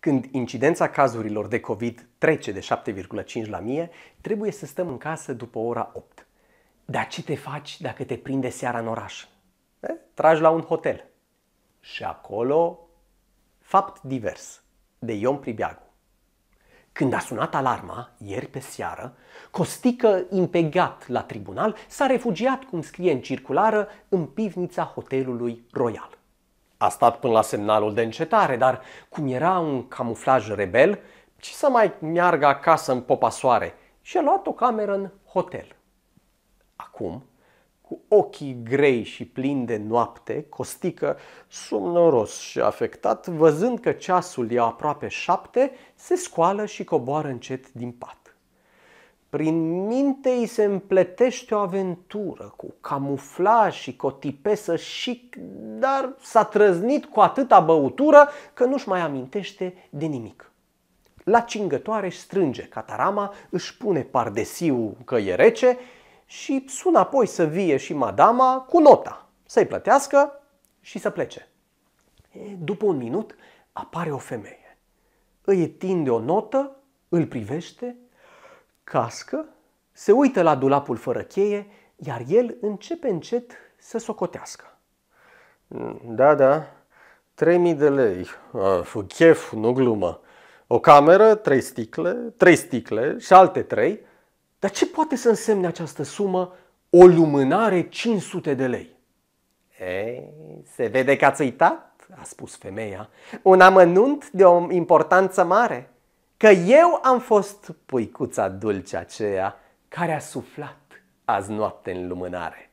Când incidența cazurilor de COVID trece de 7,5 la mie, trebuie să stăm în casă după ora 8. Dar ce te faci dacă te prinde seara în oraș? E? Tragi la un hotel. Și acolo, fapt divers, de Ion Pribiagu. Când a sunat alarma, ieri pe seară, Costică, impegat la tribunal, s-a refugiat, cum scrie în circulară, în pivnița hotelului Royal. A stat până la semnalul de încetare, dar cum era un camuflaj rebel, ce să mai meargă acasă în popasoare? Și a luat o cameră în hotel. Acum, cu ochii grei și plini de noapte, Costică, somnoros și afectat, văzând că ceasul e aproape șapte, se scoală și coboară încet din pat. Prin minte îi se împletește o aventură cu camuflaj și cu o tipesă chic, dar s-a trăznit cu atâta băutură că nu-și mai amintește de nimic. La cingătoare își strânge catarama, își pune pardesiu că e rece și sună apoi să vie și madama cu nota, să-i plătească și să plece. După un minut apare o femeie. Îi tinde o notă, îl privește cască, se uită la dulapul fără cheie, iar el începe încet să socotească. Mm, da, da, 3000 de lei. Fă ah, chef, nu glumă. O cameră, trei sticle, trei sticle și alte trei. Dar ce poate să însemne această sumă? O lumânare 500 de lei. Ei, se vede că ați uitat, a spus femeia. Un amănunt de o importanță mare că eu am fost puicuța dulce aceea care a suflat azi noapte în lumânare.